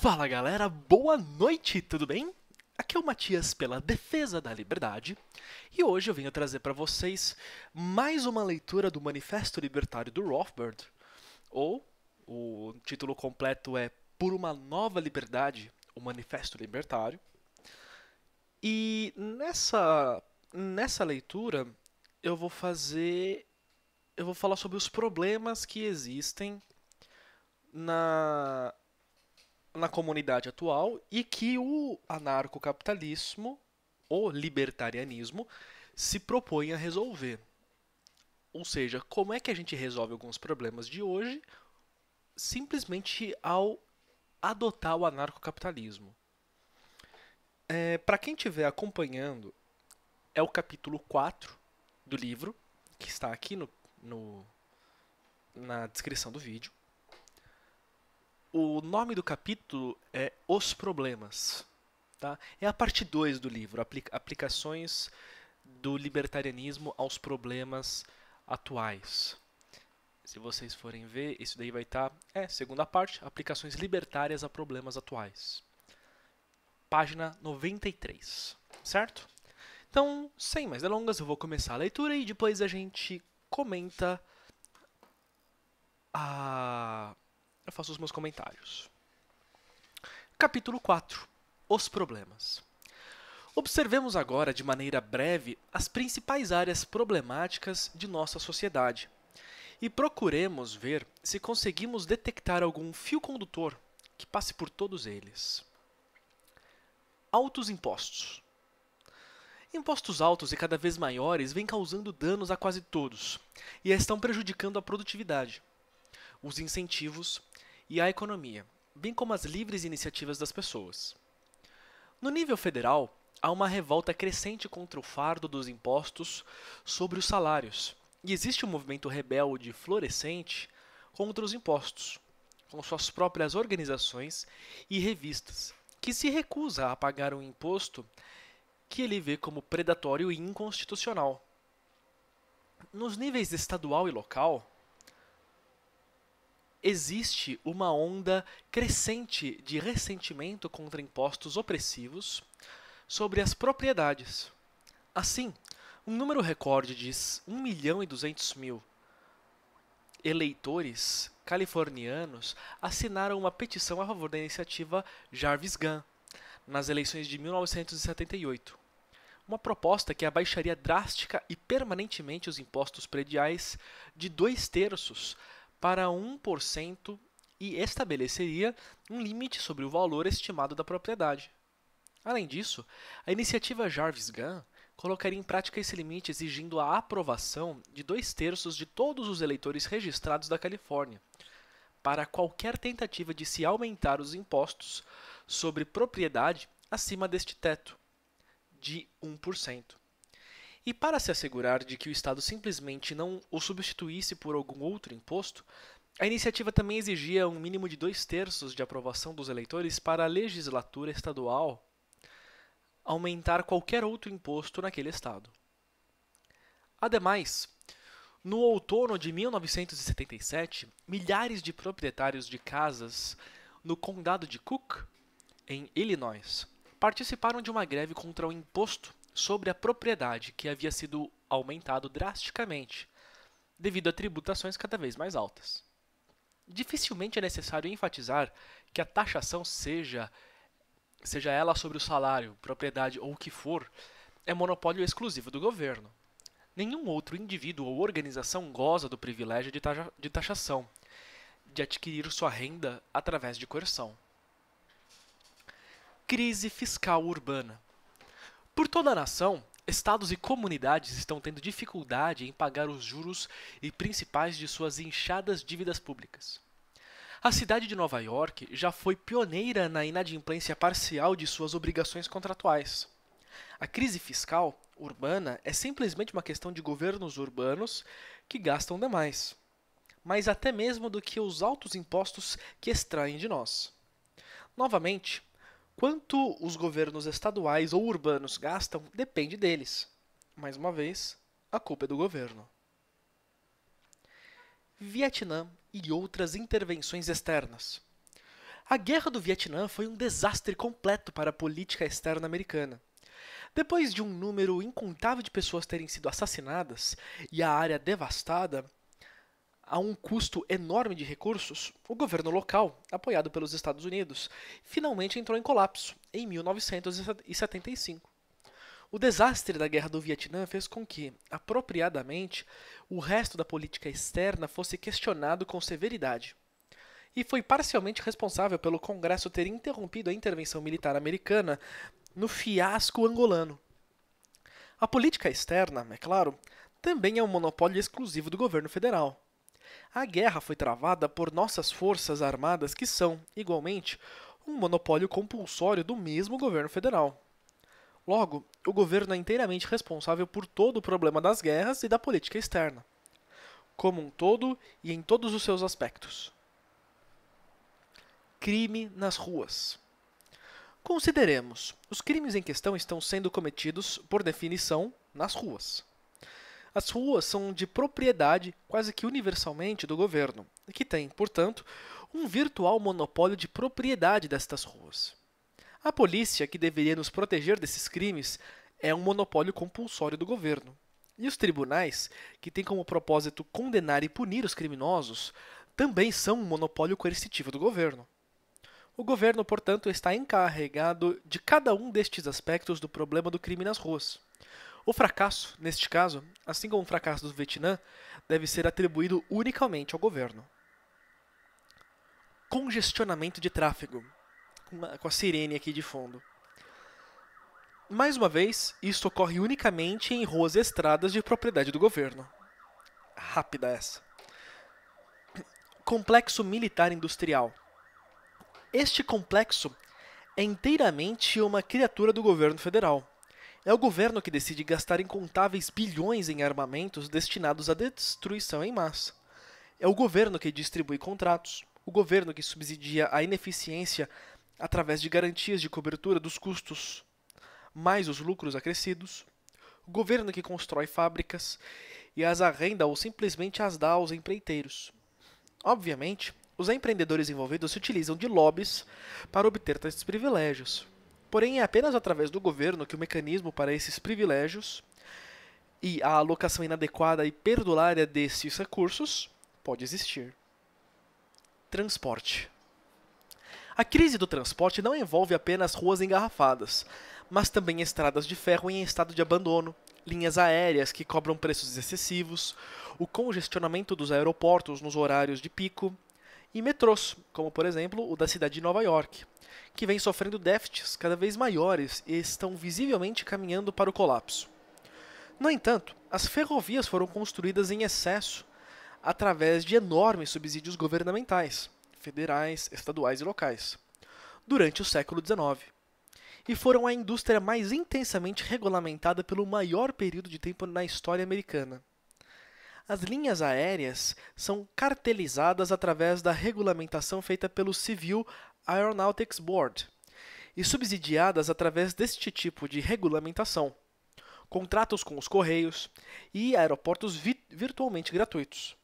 Fala galera, boa noite, tudo bem? Aqui é o Matias pela Defesa da Liberdade e hoje eu venho trazer para vocês mais uma leitura do Manifesto Libertário do Rothbard, ou o título completo é Por uma Nova Liberdade, o Manifesto Libertário. E nessa, nessa leitura eu vou fazer. Eu vou falar sobre os problemas que existem na na comunidade atual e que o anarcocapitalismo, ou libertarianismo, se propõe a resolver. Ou seja, como é que a gente resolve alguns problemas de hoje simplesmente ao adotar o anarcocapitalismo? É, Para quem estiver acompanhando, é o capítulo 4 do livro, que está aqui no, no na descrição do vídeo. O nome do capítulo é Os Problemas. Tá? É a parte 2 do livro, aplica Aplicações do Libertarianismo aos Problemas Atuais. Se vocês forem ver, isso daí vai estar. Tá, é, segunda parte, Aplicações Libertárias a Problemas Atuais. Página 93, certo? Então, sem mais delongas, eu vou começar a leitura e depois a gente comenta a eu faço os meus comentários. Capítulo 4 Os problemas. Observemos agora de maneira breve as principais áreas problemáticas de nossa sociedade e procuremos ver se conseguimos detectar algum fio condutor que passe por todos eles. Altos impostos. Impostos altos e cada vez maiores vêm causando danos a quase todos e estão prejudicando a produtividade. Os incentivos e à economia, bem como as livres iniciativas das pessoas. No nível federal, há uma revolta crescente contra o fardo dos impostos sobre os salários, e existe um movimento rebelde florescente contra os impostos, com suas próprias organizações e revistas, que se recusa a pagar um imposto que ele vê como predatório e inconstitucional. Nos níveis estadual e local, existe uma onda crescente de ressentimento contra impostos opressivos sobre as propriedades. Assim, um número recorde de 1 milhão e 200 mil eleitores californianos assinaram uma petição a favor da iniciativa Jarvis Gunn nas eleições de 1978. Uma proposta que abaixaria drástica e permanentemente os impostos prediais de dois terços para 1% e estabeleceria um limite sobre o valor estimado da propriedade. Além disso, a iniciativa Jarvis Gunn colocaria em prática esse limite exigindo a aprovação de dois terços de todos os eleitores registrados da Califórnia, para qualquer tentativa de se aumentar os impostos sobre propriedade acima deste teto, de 1%. E para se assegurar de que o Estado simplesmente não o substituísse por algum outro imposto, a iniciativa também exigia um mínimo de dois terços de aprovação dos eleitores para a legislatura estadual aumentar qualquer outro imposto naquele Estado. Ademais, no outono de 1977, milhares de proprietários de casas no condado de Cook, em Illinois, participaram de uma greve contra o imposto sobre a propriedade, que havia sido aumentado drasticamente, devido a tributações cada vez mais altas. Dificilmente é necessário enfatizar que a taxação seja seja ela sobre o salário, propriedade ou o que for, é monopólio exclusivo do governo. Nenhum outro indivíduo ou organização goza do privilégio de, taxa, de taxação, de adquirir sua renda através de coerção. Crise fiscal urbana. Por toda a nação, estados e comunidades estão tendo dificuldade em pagar os juros e principais de suas inchadas dívidas públicas. A cidade de Nova York já foi pioneira na inadimplência parcial de suas obrigações contratuais. A crise fiscal urbana é simplesmente uma questão de governos urbanos que gastam demais, mas até mesmo do que os altos impostos que extraem de nós. Novamente, Quanto os governos estaduais ou urbanos gastam depende deles. Mais uma vez, a culpa é do governo. Vietnã e outras intervenções externas. A Guerra do Vietnã foi um desastre completo para a política externa americana. Depois de um número incontável de pessoas terem sido assassinadas e a área devastada, a um custo enorme de recursos, o governo local, apoiado pelos Estados Unidos, finalmente entrou em colapso em 1975. O desastre da Guerra do Vietnã fez com que, apropriadamente, o resto da política externa fosse questionado com severidade. E foi parcialmente responsável pelo Congresso ter interrompido a intervenção militar americana no fiasco angolano. A política externa, é claro, também é um monopólio exclusivo do governo federal. A guerra foi travada por nossas forças armadas, que são, igualmente, um monopólio compulsório do mesmo governo federal. Logo, o governo é inteiramente responsável por todo o problema das guerras e da política externa, como um todo e em todos os seus aspectos. Crime nas ruas. Consideremos, os crimes em questão estão sendo cometidos, por definição, nas ruas. As ruas são de propriedade quase que universalmente do governo, que tem, portanto, um virtual monopólio de propriedade destas ruas. A polícia, que deveria nos proteger desses crimes, é um monopólio compulsório do governo. E os tribunais, que têm como propósito condenar e punir os criminosos, também são um monopólio coercitivo do governo. O governo, portanto, está encarregado de cada um destes aspectos do problema do crime nas ruas. O fracasso, neste caso, assim como o fracasso do Vietnã, deve ser atribuído unicamente ao governo. Congestionamento de tráfego, com a sirene aqui de fundo. Mais uma vez, isso ocorre unicamente em ruas e estradas de propriedade do governo. Rápida essa. Complexo militar industrial. Este complexo é inteiramente uma criatura do governo federal é o governo que decide gastar incontáveis bilhões em armamentos destinados à destruição em massa. É o governo que distribui contratos, o governo que subsidia a ineficiência através de garantias de cobertura dos custos, mais os lucros acrescidos, o governo que constrói fábricas e as arrenda ou simplesmente as dá aos empreiteiros. Obviamente, os empreendedores envolvidos se utilizam de lobbies para obter tais privilégios. Porém, é apenas através do governo que o mecanismo para esses privilégios e a alocação inadequada e perdulária desses recursos pode existir. Transporte. A crise do transporte não envolve apenas ruas engarrafadas, mas também estradas de ferro em estado de abandono, linhas aéreas que cobram preços excessivos, o congestionamento dos aeroportos nos horários de pico, e metrôs, como por exemplo o da cidade de Nova York, que vem sofrendo déficits cada vez maiores e estão visivelmente caminhando para o colapso. No entanto, as ferrovias foram construídas em excesso através de enormes subsídios governamentais, federais, estaduais e locais, durante o século XIX, e foram a indústria mais intensamente regulamentada pelo maior período de tempo na história americana. As linhas aéreas são cartelizadas através da regulamentação feita pelo Civil Aeronautics Board e subsidiadas através deste tipo de regulamentação, contratos com os correios e aeroportos vi virtualmente gratuitos.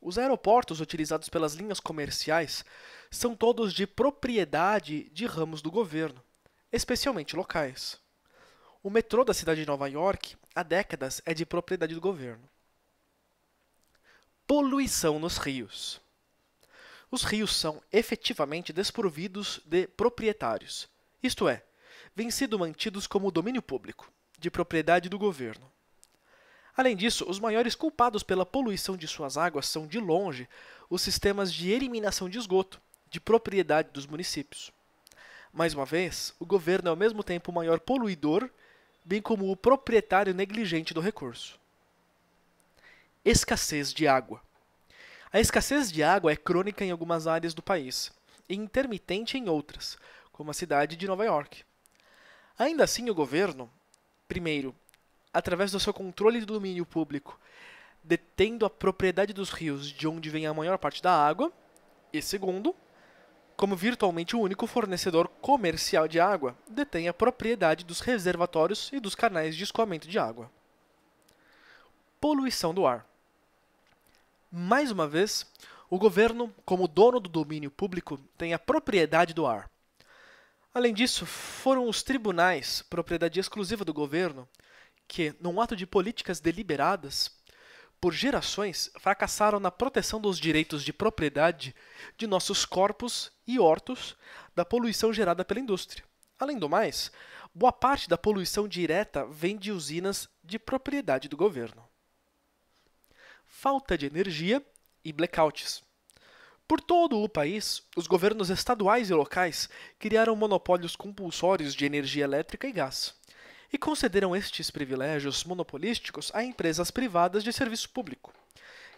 Os aeroportos utilizados pelas linhas comerciais são todos de propriedade de ramos do governo, especialmente locais. O metrô da cidade de Nova York, há décadas, é de propriedade do governo poluição nos rios. Os rios são efetivamente desprovidos de proprietários, isto é, vêm sido mantidos como domínio público, de propriedade do governo. Além disso, os maiores culpados pela poluição de suas águas são, de longe, os sistemas de eliminação de esgoto, de propriedade dos municípios. Mais uma vez, o governo é ao mesmo tempo o maior poluidor, bem como o proprietário negligente do recurso. Escassez de água. A escassez de água é crônica em algumas áreas do país e intermitente em outras, como a cidade de Nova York. Ainda assim, o governo, primeiro, através do seu controle do domínio público, detendo a propriedade dos rios de onde vem a maior parte da água, e segundo, como virtualmente o único fornecedor comercial de água, detém a propriedade dos reservatórios e dos canais de escoamento de água. Poluição do ar. Mais uma vez, o governo, como dono do domínio público, tem a propriedade do ar. Além disso, foram os tribunais, propriedade exclusiva do governo, que, num ato de políticas deliberadas, por gerações fracassaram na proteção dos direitos de propriedade de nossos corpos e hortos da poluição gerada pela indústria. Além do mais, boa parte da poluição direta vem de usinas de propriedade do governo falta de energia e blackouts. Por todo o país, os governos estaduais e locais criaram monopólios compulsórios de energia elétrica e gás, e concederam estes privilégios monopolísticos a empresas privadas de serviço público,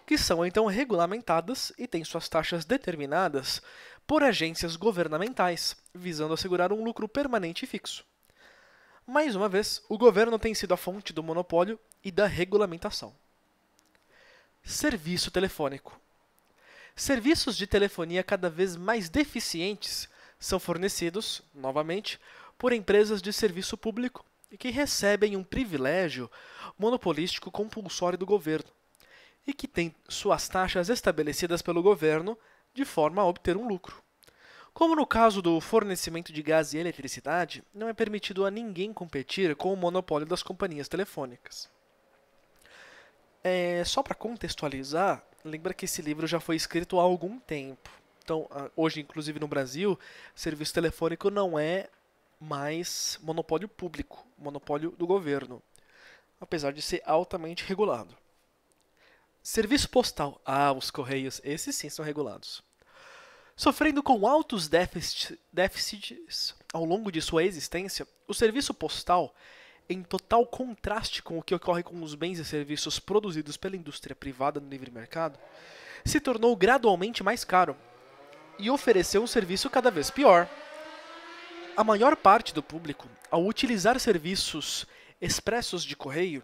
que são então regulamentadas e têm suas taxas determinadas por agências governamentais, visando assegurar um lucro permanente e fixo. Mais uma vez, o governo tem sido a fonte do monopólio e da regulamentação serviço telefônico. Serviços de telefonia cada vez mais deficientes são fornecidos, novamente, por empresas de serviço público e que recebem um privilégio monopolístico compulsório do governo e que têm suas taxas estabelecidas pelo governo de forma a obter um lucro. Como no caso do fornecimento de gás e eletricidade, não é permitido a ninguém competir com o monopólio das companhias telefônicas. É, só para contextualizar, lembra que esse livro já foi escrito há algum tempo. Então, hoje, inclusive no Brasil, serviço telefônico não é mais monopólio público, monopólio do governo, apesar de ser altamente regulado. Serviço postal. Ah, os correios, esses sim são regulados. Sofrendo com altos déficits ao longo de sua existência, o serviço postal em total contraste com o que ocorre com os bens e serviços produzidos pela indústria privada no livre mercado, se tornou gradualmente mais caro e ofereceu um serviço cada vez pior. A maior parte do público, ao utilizar serviços expressos de correio,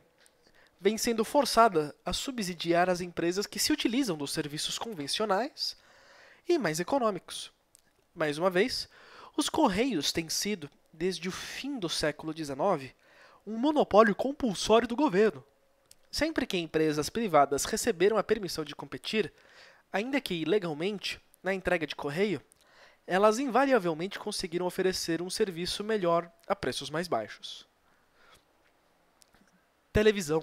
vem sendo forçada a subsidiar as empresas que se utilizam dos serviços convencionais e mais econômicos. Mais uma vez, os correios têm sido, desde o fim do século XIX, um monopólio compulsório do governo. Sempre que empresas privadas receberam a permissão de competir, ainda que ilegalmente, na entrega de correio, elas invariavelmente conseguiram oferecer um serviço melhor a preços mais baixos. Televisão.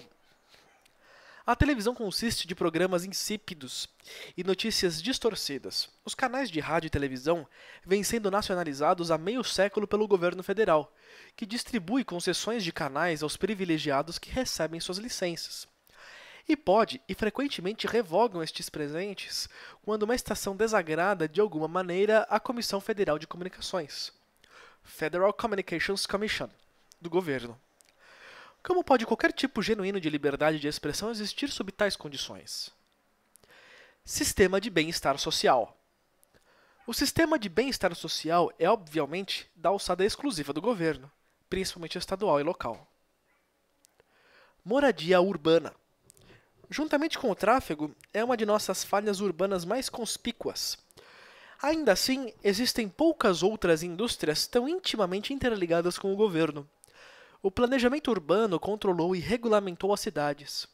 A televisão consiste de programas insípidos e notícias distorcidas. Os canais de rádio e televisão vêm sendo nacionalizados há meio século pelo governo federal, que distribui concessões de canais aos privilegiados que recebem suas licenças. E pode e frequentemente revogam estes presentes quando uma estação desagrada de alguma maneira a Comissão Federal de Comunicações, Federal Communications Commission, do governo. Como pode qualquer tipo genuíno de liberdade de expressão existir sob tais condições? Sistema de bem-estar social. O sistema de bem-estar social é, obviamente, da alçada exclusiva do governo, principalmente estadual e local. Moradia urbana. Juntamente com o tráfego, é uma de nossas falhas urbanas mais conspícuas. Ainda assim, existem poucas outras indústrias tão intimamente interligadas com o governo, o planejamento urbano controlou e regulamentou as cidades.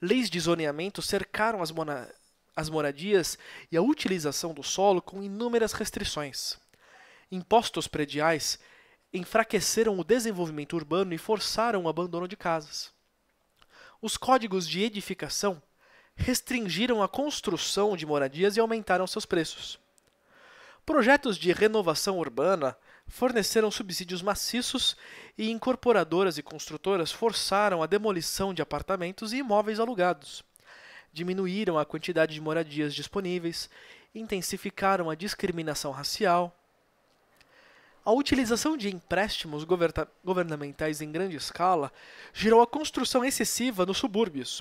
Leis de zoneamento cercaram as, as moradias e a utilização do solo com inúmeras restrições. Impostos prediais enfraqueceram o desenvolvimento urbano e forçaram o abandono de casas. Os códigos de edificação restringiram a construção de moradias e aumentaram seus preços. Projetos de renovação urbana forneceram subsídios maciços e incorporadoras e construtoras forçaram a demolição de apartamentos e imóveis alugados. Diminuíram a quantidade de moradias disponíveis, intensificaram a discriminação racial. A utilização de empréstimos governamentais em grande escala gerou a construção excessiva nos subúrbios.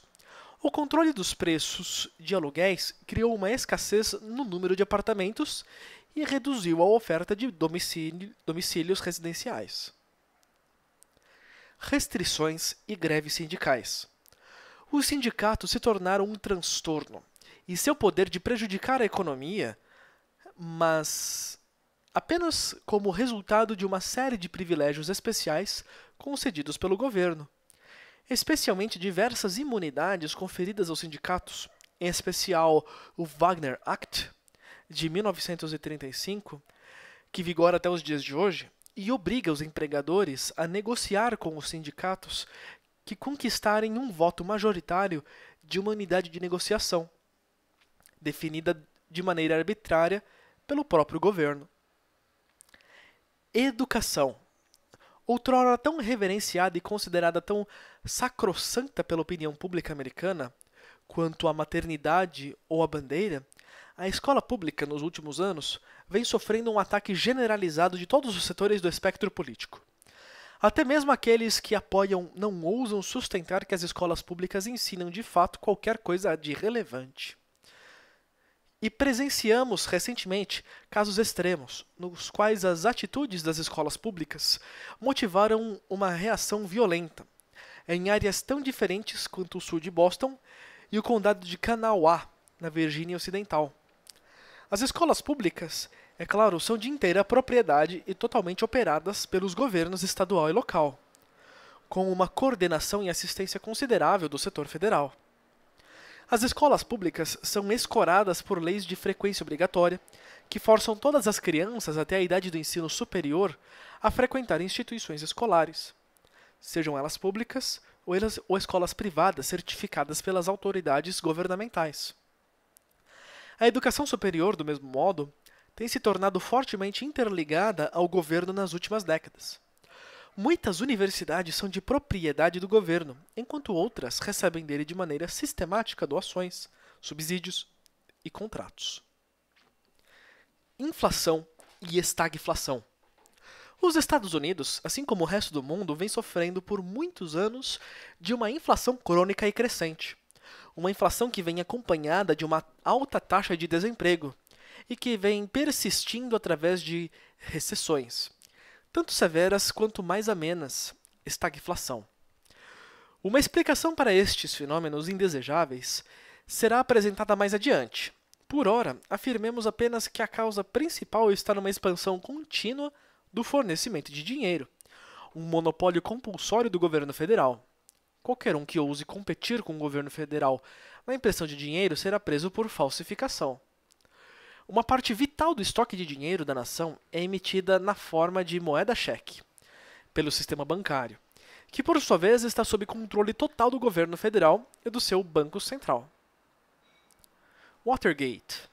O controle dos preços de aluguéis criou uma escassez no número de apartamentos e reduziu a oferta de domicílios residenciais. Restrições e greves sindicais. Os sindicatos se tornaram um transtorno e seu poder de prejudicar a economia, mas apenas como resultado de uma série de privilégios especiais concedidos pelo governo, especialmente diversas imunidades conferidas aos sindicatos, em especial o Wagner Act, de 1935, que vigora até os dias de hoje, e obriga os empregadores a negociar com os sindicatos que conquistarem um voto majoritário de uma unidade de negociação, definida de maneira arbitrária pelo próprio governo. Educação. Outrora tão reverenciada e considerada tão sacrossanta pela opinião pública americana quanto a maternidade ou a bandeira, a escola pública, nos últimos anos, vem sofrendo um ataque generalizado de todos os setores do espectro político. Até mesmo aqueles que apoiam não ousam sustentar que as escolas públicas ensinam de fato qualquer coisa de relevante. E presenciamos recentemente casos extremos, nos quais as atitudes das escolas públicas motivaram uma reação violenta, em áreas tão diferentes quanto o sul de Boston e o condado de Kanawha, na Virgínia Ocidental. As escolas públicas, é claro, são de inteira propriedade e totalmente operadas pelos governos estadual e local, com uma coordenação e assistência considerável do setor federal. As escolas públicas são escoradas por leis de frequência obrigatória, que forçam todas as crianças até a idade do ensino superior a frequentar instituições escolares, sejam elas públicas ou, elas, ou escolas privadas certificadas pelas autoridades governamentais. A educação superior, do mesmo modo, tem se tornado fortemente interligada ao governo nas últimas décadas. Muitas universidades são de propriedade do governo, enquanto outras recebem dele de maneira sistemática doações, subsídios e contratos. Inflação e estagflação. Os Estados Unidos, assim como o resto do mundo, vem sofrendo por muitos anos de uma inflação crônica e crescente, uma inflação que vem acompanhada de uma alta taxa de desemprego e que vem persistindo através de recessões, tanto severas quanto mais amenas, estagflação. Uma explicação para estes fenômenos indesejáveis será apresentada mais adiante. Por ora, afirmemos apenas que a causa principal está numa expansão contínua do fornecimento de dinheiro, um monopólio compulsório do governo federal, Qualquer um que ouse competir com o governo federal na impressão de dinheiro será preso por falsificação. Uma parte vital do estoque de dinheiro da nação é emitida na forma de moeda-cheque, pelo sistema bancário, que por sua vez está sob controle total do governo federal e do seu Banco Central. Watergate.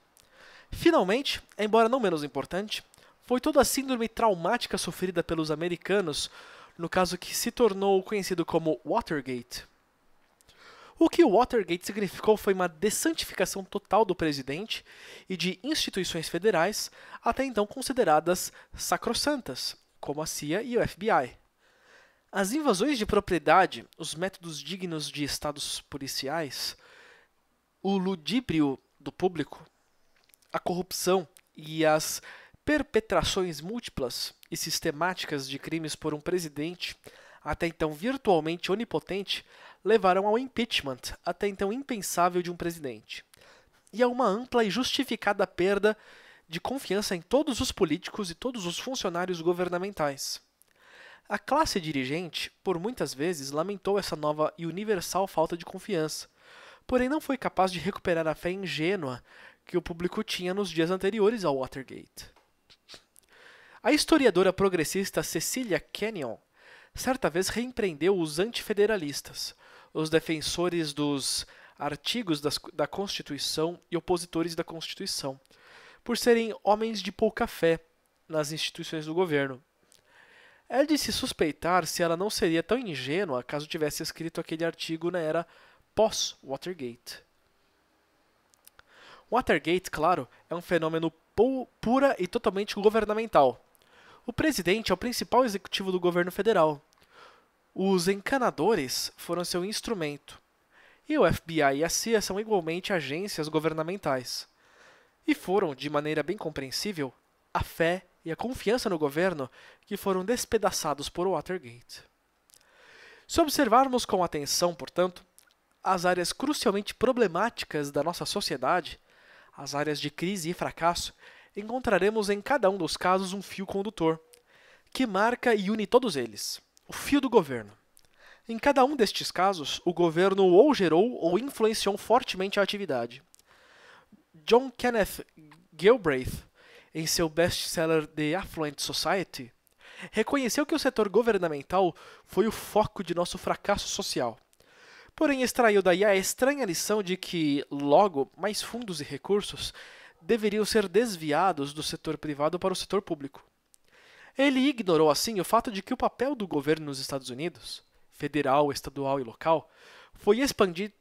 Finalmente, embora não menos importante, foi toda a síndrome traumática sofrida pelos americanos no caso que se tornou conhecido como Watergate. O que Watergate significou foi uma dessantificação total do presidente e de instituições federais até então consideradas sacrossantas, como a CIA e o FBI. As invasões de propriedade, os métodos dignos de estados policiais, o ludíbrio do público, a corrupção e as perpetrações múltiplas e sistemáticas de crimes por um presidente, até então virtualmente onipotente, levaram ao impeachment, até então impensável de um presidente, e a uma ampla e justificada perda de confiança em todos os políticos e todos os funcionários governamentais. A classe dirigente, por muitas vezes, lamentou essa nova e universal falta de confiança, porém não foi capaz de recuperar a fé ingênua que o público tinha nos dias anteriores ao Watergate. A historiadora progressista Cecília Kenyon certa vez reempreendeu os antifederalistas, os defensores dos artigos das, da Constituição e opositores da Constituição, por serem homens de pouca fé nas instituições do governo. É de se suspeitar se ela não seria tão ingênua caso tivesse escrito aquele artigo na era pós-Watergate. Watergate, claro, é um fenômeno pura e totalmente governamental. O presidente é o principal executivo do governo federal. Os encanadores foram seu instrumento. E o FBI e a CIA são igualmente agências governamentais. E foram, de maneira bem compreensível, a fé e a confiança no governo que foram despedaçados por Watergate. Se observarmos com atenção, portanto, as áreas crucialmente problemáticas da nossa sociedade, as áreas de crise e fracasso, encontraremos em cada um dos casos um fio condutor, que marca e une todos eles o fio do governo. Em cada um destes casos, o governo ou gerou ou influenciou fortemente a atividade. John Kenneth Galbraith, em seu best-seller The Affluent Society, reconheceu que o setor governamental foi o foco de nosso fracasso social. Porém, extraiu daí a estranha lição de que, logo, mais fundos e recursos deveriam ser desviados do setor privado para o setor público. Ele ignorou assim o fato de que o papel do governo nos Estados Unidos, federal, estadual e local, foi expandido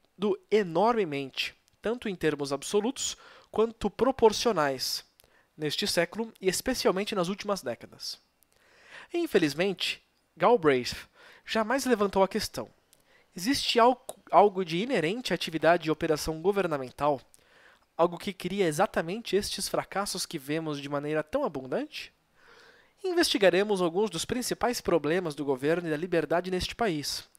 enormemente, tanto em termos absolutos quanto proporcionais, neste século e especialmente nas últimas décadas. Infelizmente, Galbraith jamais levantou a questão. Existe algo de inerente à atividade e operação governamental algo que cria exatamente estes fracassos que vemos de maneira tão abundante? Investigaremos alguns dos principais problemas do governo e da liberdade neste país,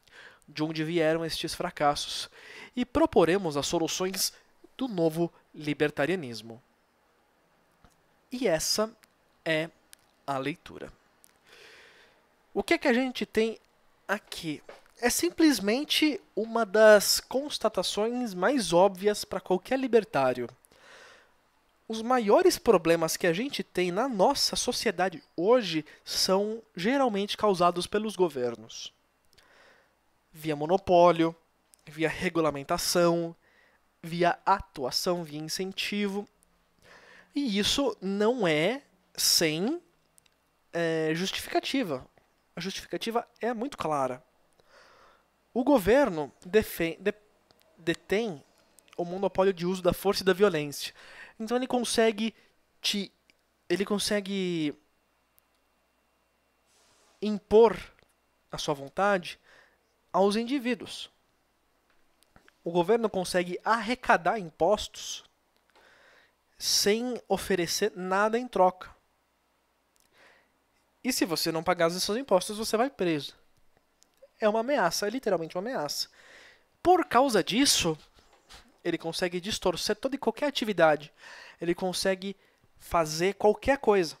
de onde vieram estes fracassos, e proporemos as soluções do novo libertarianismo. E essa é a leitura. O que é que a gente tem aqui? é simplesmente uma das constatações mais óbvias para qualquer libertário. Os maiores problemas que a gente tem na nossa sociedade hoje são geralmente causados pelos governos. Via monopólio, via regulamentação, via atuação, via incentivo. E isso não é sem é, justificativa. A justificativa é muito clara o governo de, detém o monopólio de uso da força e da violência. Então ele consegue te ele consegue impor a sua vontade aos indivíduos. O governo consegue arrecadar impostos sem oferecer nada em troca. E se você não pagar os seus impostos, você vai preso é uma ameaça, é literalmente uma ameaça. Por causa disso, ele consegue distorcer toda e qualquer atividade. Ele consegue fazer qualquer coisa.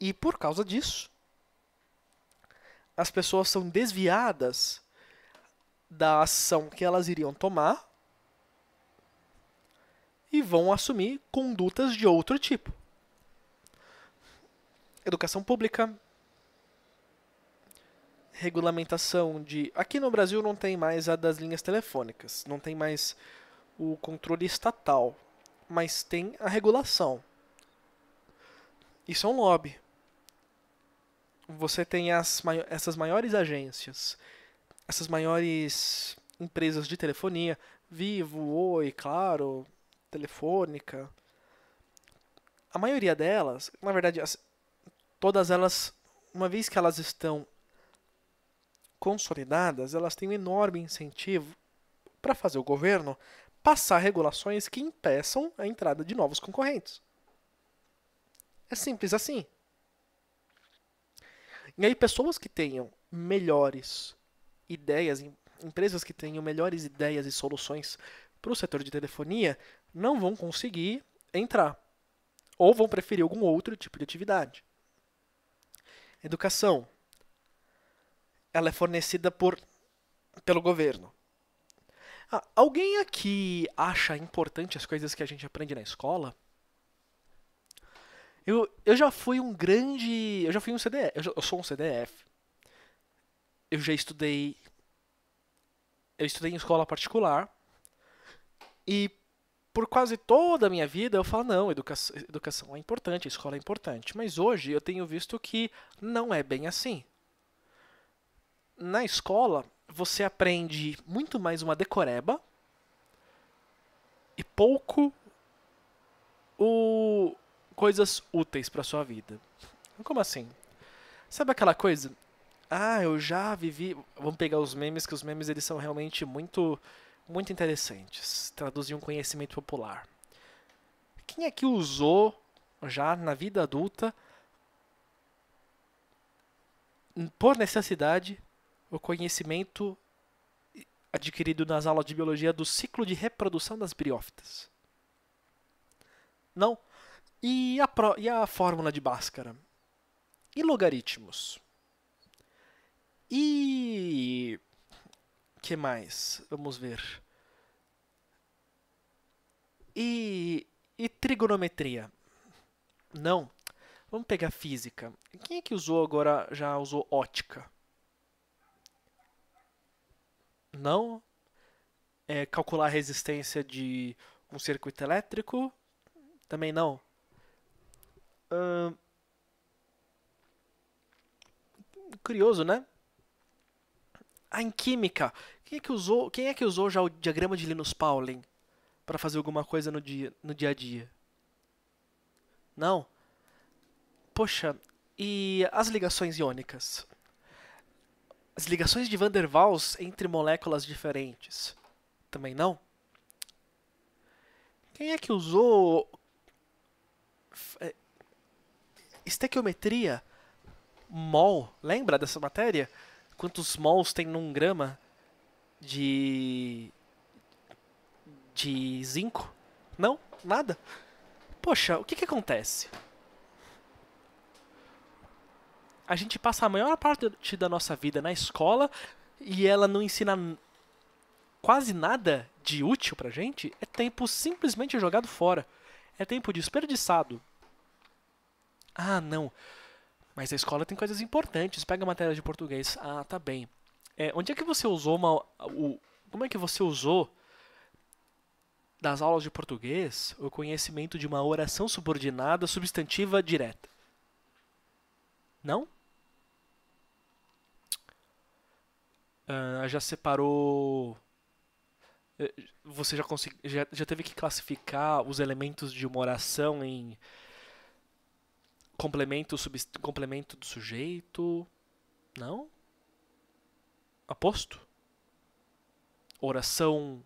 E por causa disso, as pessoas são desviadas da ação que elas iriam tomar e vão assumir condutas de outro tipo. Educação pública, regulamentação de. Aqui no Brasil não tem mais a das linhas telefônicas, não tem mais o controle estatal, mas tem a regulação. Isso é um lobby. Você tem as, essas maiores agências, essas maiores empresas de telefonia, Vivo, Oi, Claro, Telefônica. A maioria delas, na verdade, todas elas, uma vez que elas estão consolidadas, elas têm um enorme incentivo para fazer o governo passar regulações que impeçam a entrada de novos concorrentes. É simples assim. E aí, pessoas que tenham melhores ideias, empresas que tenham melhores ideias e soluções para o setor de telefonia, não vão conseguir entrar. Ou vão preferir algum outro tipo de atividade. Educação ela é fornecida por, pelo governo. Ah, alguém aqui acha importante as coisas que a gente aprende na escola? Eu, eu já fui um grande. Eu já fui um CDF. Eu, eu sou um CDF. Eu já estudei. Eu estudei em escola particular. E por quase toda a minha vida eu falo, não, educação, educação é importante, a escola é importante. Mas hoje eu tenho visto que não é bem assim na escola você aprende muito mais uma decoreba e pouco o coisas úteis para sua vida. Como assim? Sabe aquela coisa? Ah, eu já vivi. Vamos pegar os memes, que os memes eles são realmente muito, muito interessantes. Traduzir um conhecimento popular. Quem é que usou já na vida adulta, por necessidade, o conhecimento adquirido nas aulas de biologia do ciclo de reprodução das briófitas. Não. E a, pro, e a fórmula de Bhaskara? E logaritmos? E que mais? Vamos ver. E, e trigonometria? Não. Vamos pegar física. Quem é que usou agora já usou ótica? não é, calcular a resistência de um circuito elétrico, também não. Hum, curioso, né? Ah, em química, quem é que usou, quem é que usou já o diagrama de Linus-Pauling para fazer alguma coisa no dia, no dia a dia? Não. Poxa, e as ligações iônicas? As ligações de Van der Waals entre moléculas diferentes. Também não? Quem é que usou é, estequiometria mol? Lembra dessa matéria? Quantos mols tem num grama de de zinco? Não, nada. Poxa, o que que acontece? A gente passa a maior parte da nossa vida na escola e ela não ensina quase nada de útil pra gente, é tempo simplesmente jogado fora. É tempo desperdiçado. Ah, não. Mas a escola tem coisas importantes. Pega a matéria de português. Ah, tá bem. É, onde é que você usou uma, o, como é que você usou das aulas de português o conhecimento de uma oração subordinada substantiva direta? Não? uh, já separou. Eh, você já, consegui, já, já teve que classificar os elementos de uma oração em complemento, subst... complemento do sujeito? Não? Aposto? Oração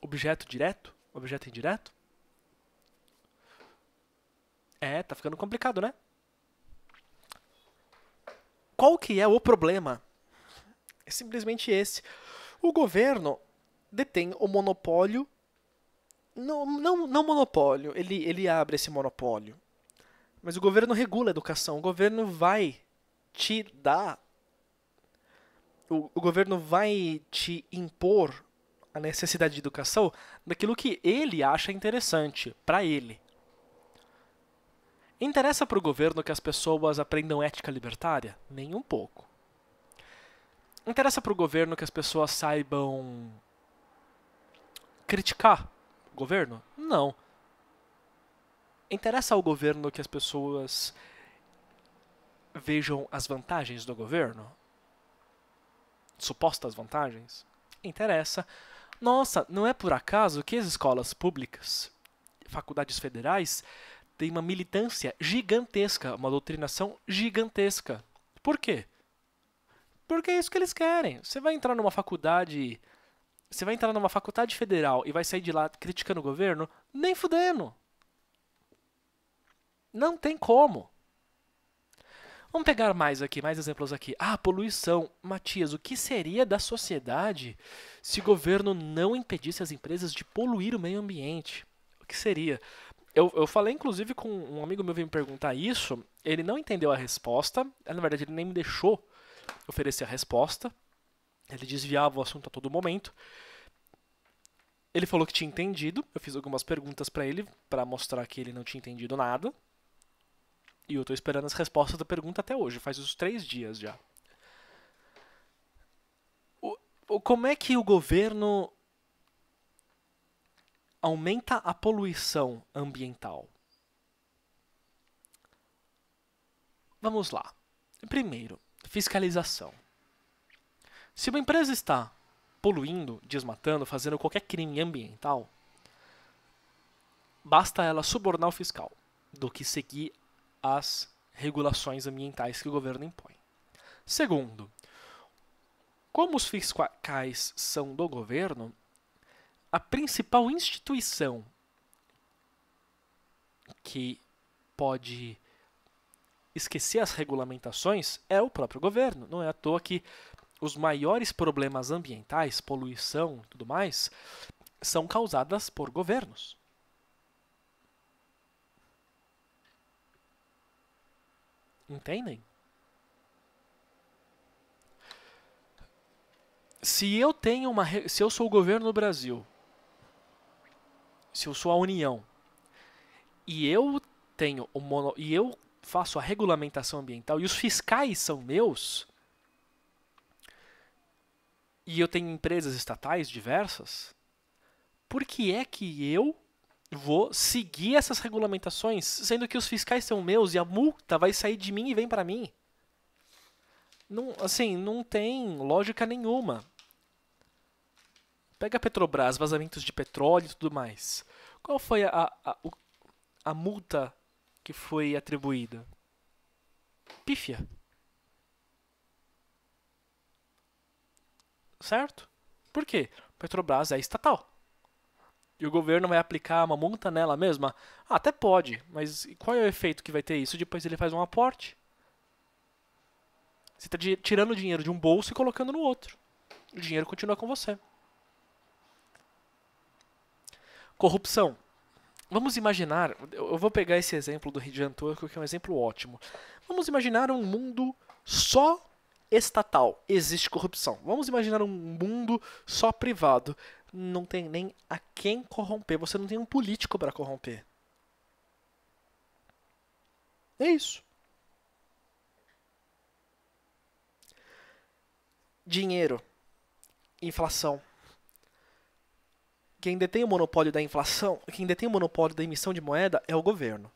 objeto direto? Objeto indireto? É, tá ficando complicado, né? Qual que é o problema é simplesmente esse. O governo detém o monopólio. Não, não, não monopólio, ele, ele abre esse monopólio. Mas o governo regula a educação. O governo vai te dar. O, o governo vai te impor a necessidade de educação daquilo que ele acha interessante para ele. Interessa para o governo que as pessoas aprendam ética libertária? Nem um pouco interessa para o governo que as pessoas saibam criticar o governo? Não. Interessa ao governo que as pessoas vejam as vantagens do governo? Supostas vantagens? Interessa. Nossa, não é por acaso que as escolas públicas, faculdades federais, têm uma militância gigantesca, uma doutrinação gigantesca. Por quê? Porque é isso que eles querem. Você vai entrar numa faculdade. Você vai entrar numa faculdade federal e vai sair de lá criticando o governo? Nem fudendo. Não tem como. Vamos pegar mais aqui, mais exemplos aqui. Ah, poluição. Matias, o que seria da sociedade se o governo não impedisse as empresas de poluir o meio ambiente? O que seria? Eu, eu falei, inclusive, com um amigo meu veio me perguntar isso. Ele não entendeu a resposta. Na verdade, ele nem me deixou oferecer a resposta. Ele desviava o assunto a todo momento. Ele falou que tinha entendido. Eu fiz algumas perguntas para ele para mostrar que ele não tinha entendido nada. E eu estou esperando as respostas da pergunta até hoje. Faz uns três dias já. O, o, como é que o governo aumenta a poluição ambiental? Vamos lá. Primeiro, Fiscalização. Se uma empresa está poluindo, desmatando, fazendo qualquer crime ambiental, basta ela subornar o fiscal do que seguir as regulações ambientais que o governo impõe. Segundo, como os fiscais são do governo, a principal instituição que pode esquecer as regulamentações é o próprio governo. Não é à toa que os maiores problemas ambientais, poluição e tudo mais, são causadas por governos. Entendem? Se eu tenho uma, se eu sou o governo do Brasil, se eu sou a União e eu tenho o mono, e eu faço a regulamentação ambiental e os fiscais são meus, e eu tenho empresas estatais diversas, por que é que eu vou seguir essas regulamentações, sendo que os fiscais são meus e a multa vai sair de mim e vem para mim? Não, assim, não tem lógica nenhuma. Pega a Petrobras, vazamentos de petróleo e tudo mais. Qual foi a, a, a, a multa que foi atribuída? Pífia. Certo? Por quê? Petrobras é estatal. E o governo vai aplicar uma multa nela mesma? Ah, até pode, mas qual é o efeito que vai ter isso? Depois ele faz um aporte. Você está tirando dinheiro de um bolso e colocando no outro. O dinheiro continua com você. Corrupção. Vamos imaginar, eu vou pegar esse exemplo do de Turco, que é um exemplo ótimo. Vamos imaginar um mundo só estatal, existe corrupção. Vamos imaginar um mundo só privado, não tem nem a quem corromper, você não tem um político para corromper. É isso. Dinheiro, inflação, quem detém o monopólio da inflação, quem detém o monopólio da emissão de moeda é o governo.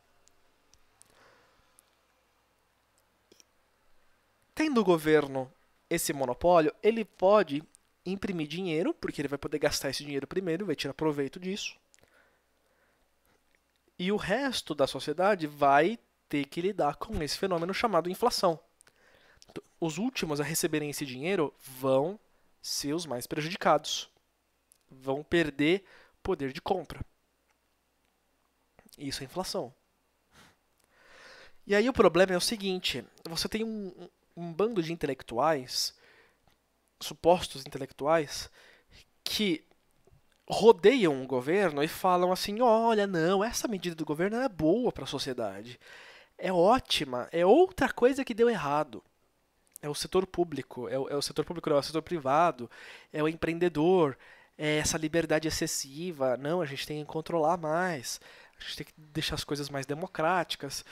Tendo o governo esse monopólio, ele pode imprimir dinheiro, porque ele vai poder gastar esse dinheiro primeiro, vai tirar proveito disso. E o resto da sociedade vai ter que lidar com esse fenômeno chamado inflação. Então, os últimos a receberem esse dinheiro vão ser os mais prejudicados vão perder poder de compra. Isso é inflação. E aí o problema é o seguinte: você tem um, um bando de intelectuais, supostos intelectuais, que rodeiam o governo e falam assim: olha, não, essa medida do governo é boa para a sociedade, é ótima, é outra coisa que deu errado. É o setor público, é o, é o setor público, não, é o setor privado, é o empreendedor, é, essa liberdade excessiva. Não, a gente tem que controlar mais. A gente tem que deixar as coisas mais democráticas.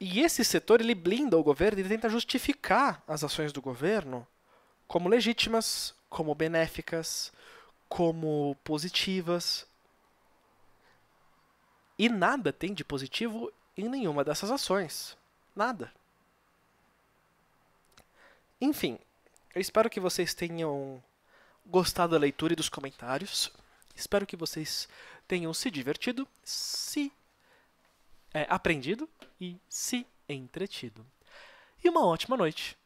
E esse setor ele blinda o governo, ele tenta justificar as ações do governo como legítimas, como benéficas, como positivas. E nada tem de positivo em nenhuma dessas ações. Nada. Enfim, eu espero que vocês tenham gostado da leitura e dos comentários. Espero que vocês tenham se divertido, se é, aprendido e se entretido. E uma ótima noite!